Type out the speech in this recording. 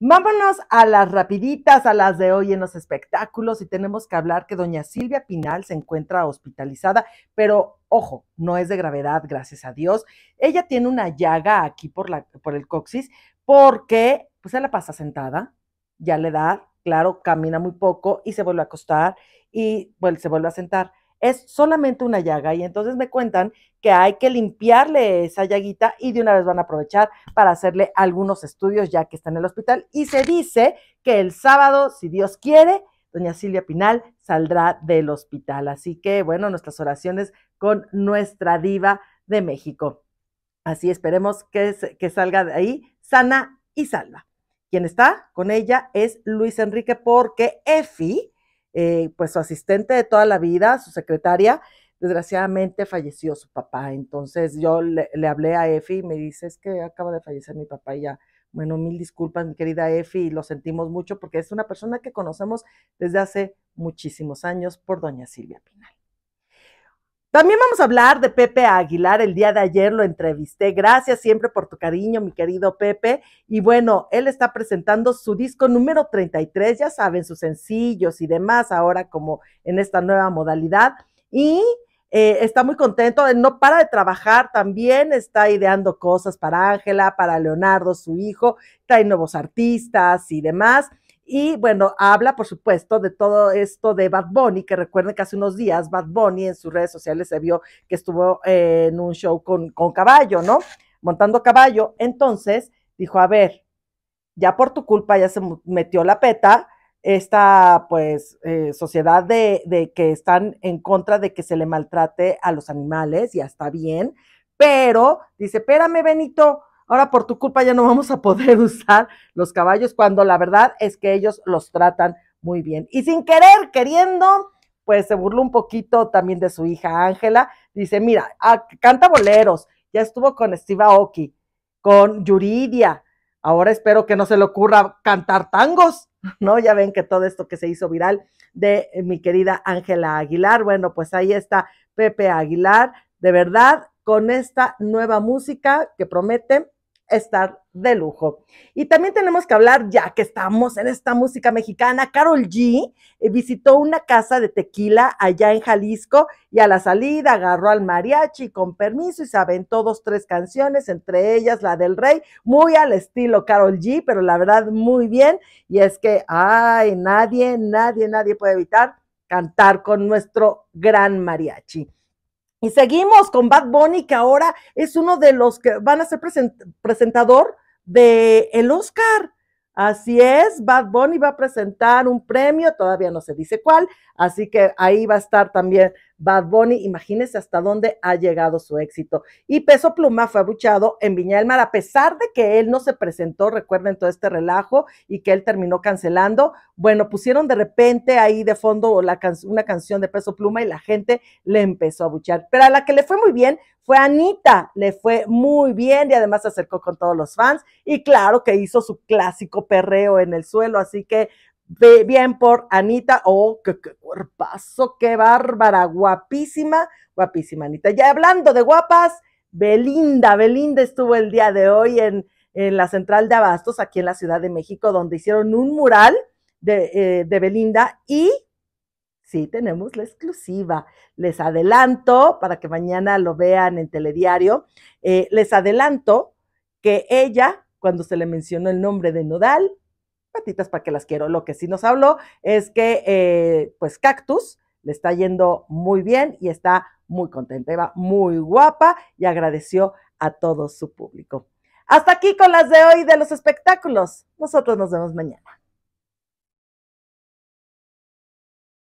Vámonos a las rapiditas, a las de hoy en los espectáculos y tenemos que hablar que doña Silvia Pinal se encuentra hospitalizada, pero ojo, no es de gravedad, gracias a Dios. Ella tiene una llaga aquí por, la, por el coxis porque pues se la pasa sentada, ya le da, claro, camina muy poco y se vuelve a acostar y pues, se vuelve a sentar es solamente una llaga y entonces me cuentan que hay que limpiarle esa llaguita y de una vez van a aprovechar para hacerle algunos estudios ya que está en el hospital y se dice que el sábado, si Dios quiere, doña Silvia Pinal saldrá del hospital. Así que bueno, nuestras oraciones con nuestra diva de México. Así esperemos que, que salga de ahí sana y salva. Quien está con ella es Luis Enrique porque Efi, eh, pues su asistente de toda la vida, su secretaria, desgraciadamente falleció su papá. Entonces yo le, hablé a Efi y me dice, es que acaba de fallecer mi papá y ya. Bueno, mil disculpas, mi querida Efi, lo sentimos mucho porque es una persona que conocemos desde hace muchísimos años por doña Silvia también vamos a hablar de Pepe Aguilar. El día de ayer lo entrevisté. Gracias siempre por tu cariño, mi querido Pepe. Y bueno, él está presentando su disco número 33, ya saben, sus sencillos y demás, ahora como en esta nueva modalidad. Y eh, está muy contento, no para de trabajar también, está ideando cosas para Ángela, para Leonardo, su hijo, trae nuevos artistas y demás. Y bueno, habla, por supuesto, de todo esto de Bad Bunny, que recuerden que hace unos días Bad Bunny en sus redes sociales se vio que estuvo eh, en un show con, caballo, ¿no? Montando caballo. Entonces dijo, a ver, ya por tu culpa ya se metió la peta esta pues eh, sociedad de, de, que están en contra de que se le maltrate a los animales, ya está bien, pero dice, espérame Benito, ahora por tu culpa ya no vamos a poder usar los caballos cuando la verdad es que ellos los tratan muy bien. Y sin querer, queriendo, pues se burló un poquito también de su hija Ángela. Dice, mira, ah, canta boleros, ya estuvo con Estiva Oki, con Yuridia. Ahora espero que no se le ocurra cantar tangos, ¿no? Ya ven que todo esto que se hizo viral de mi querida Ángela Aguilar. Bueno, pues ahí está Pepe Aguilar, de verdad, con esta nueva música que promete estar de lujo. Y también tenemos que hablar, ya que estamos en esta música mexicana, Carol G eh, visitó una casa de tequila allá en Jalisco y a la salida agarró al mariachi con permiso y se aventó dos, tres canciones, entre ellas la del rey, muy al estilo Carol G, pero la verdad muy bien. Y es que, ay, nadie, nadie, nadie puede evitar cantar con nuestro gran mariachi. Y seguimos con Bad Bunny, que ahora es uno de los que van a ser presentador del el Oscar. Así es, Bad Bunny va a presentar un premio, todavía no se dice cuál, así que ahí va a estar también Bad Bunny, imagínense hasta dónde ha llegado su éxito. Y Peso Pluma fue abuchado en Viña del Mar, a pesar de que él no se presentó, recuerden todo este relajo y que él terminó cancelando. Bueno, pusieron de repente ahí de fondo una canción de Peso Pluma y la gente le empezó a abuchar. Pero a la que le fue muy bien fue Anita, le fue muy bien y además se acercó con todos los fans y claro que hizo su clásico perreo en el suelo, así que bien por Anita. Oh, qué, cuerpazo, qué bárbara, guapísima, guapísima Anita. Ya hablando de guapas, Belinda, Belinda estuvo el día de hoy en, la central de Abastos, aquí en la Ciudad de México, donde hicieron un mural eh, de, Belinda y Sí, tenemos la exclusiva. Les adelanto, para que mañana lo vean en telediario, eh, les adelanto que ella, cuando se le mencionó el nombre de Nodal, patitas para que las quiero. Lo que sí nos habló es que, eh, pues, Cactus le está yendo muy bien y está muy contenta. Iba muy guapa y agradeció a todo su público. Hasta aquí con las de hoy de los espectáculos. Nosotros nos vemos mañana.